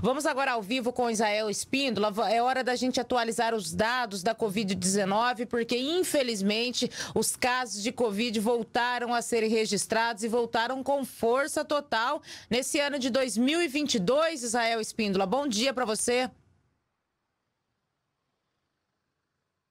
Vamos agora ao vivo com Isael Espíndola. É hora da gente atualizar os dados da Covid-19, porque infelizmente os casos de Covid voltaram a serem registrados e voltaram com força total nesse ano de 2022. Isael Espíndola, bom dia para você.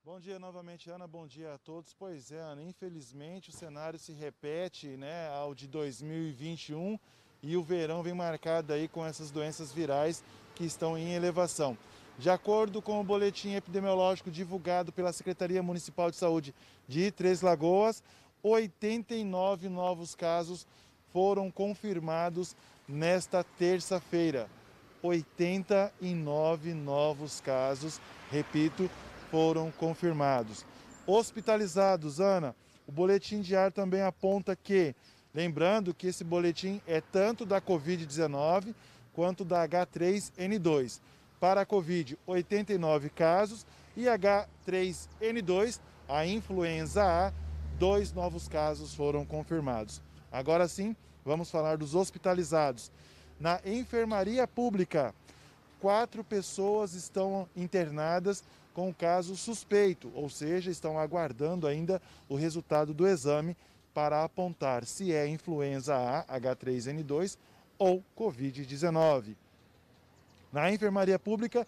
Bom dia novamente, Ana. Bom dia a todos. Pois é, Ana, infelizmente o cenário se repete né, ao de 2021 e o verão vem marcado aí com essas doenças virais que estão em elevação. De acordo com o boletim epidemiológico divulgado pela Secretaria Municipal de Saúde de Três Lagoas, 89 novos casos foram confirmados nesta terça-feira. 89 novos casos, repito, foram confirmados. Hospitalizados, Ana, o boletim diário também aponta que Lembrando que esse boletim é tanto da Covid-19 quanto da H3N2. Para a Covid, 89 casos e H3N2, a influenza A, dois novos casos foram confirmados. Agora sim, vamos falar dos hospitalizados. Na enfermaria pública, quatro pessoas estão internadas com caso suspeito, ou seja, estão aguardando ainda o resultado do exame para apontar se é influenza A, H3N2 ou Covid-19. Na enfermaria pública,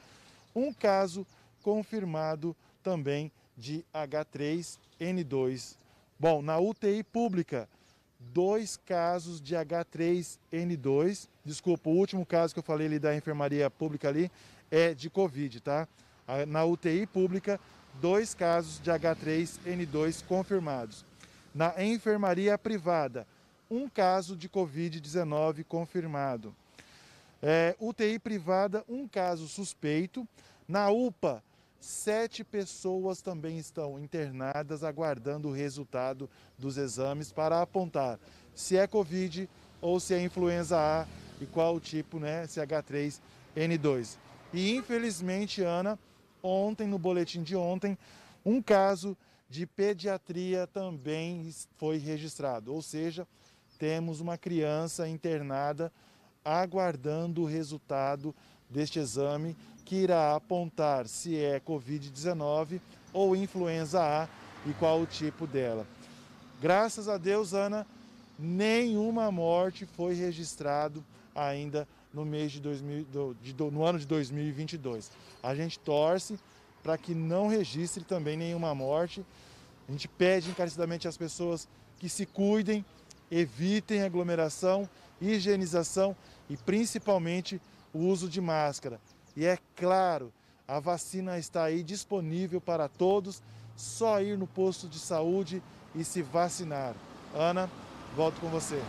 um caso confirmado também de H3N2. Bom, na UTI pública, dois casos de H3N2. Desculpa, o último caso que eu falei ali da enfermaria pública ali é de Covid, tá? Na UTI pública, dois casos de H3N2 confirmados na enfermaria privada. Um caso de Covid-19 confirmado. É, UTI privada, um caso suspeito. Na UPA, sete pessoas também estão internadas aguardando o resultado dos exames para apontar se é Covid ou se é influenza A e qual o tipo, né? Se H3N2. E infelizmente, Ana, ontem, no boletim de ontem, um caso de pediatria também foi registrado, ou seja, temos uma criança internada aguardando o resultado deste exame que irá apontar se é COVID-19 ou influenza A e qual o tipo dela. Graças a Deus, Ana, nenhuma morte foi registrado ainda no mês de 2000, do, de, do, no ano de 2022. A gente torce para que não registre também nenhuma morte. A gente pede encarecidamente às pessoas que se cuidem, evitem aglomeração, higienização e principalmente o uso de máscara. E é claro, a vacina está aí disponível para todos, só ir no posto de saúde e se vacinar. Ana, volto com você.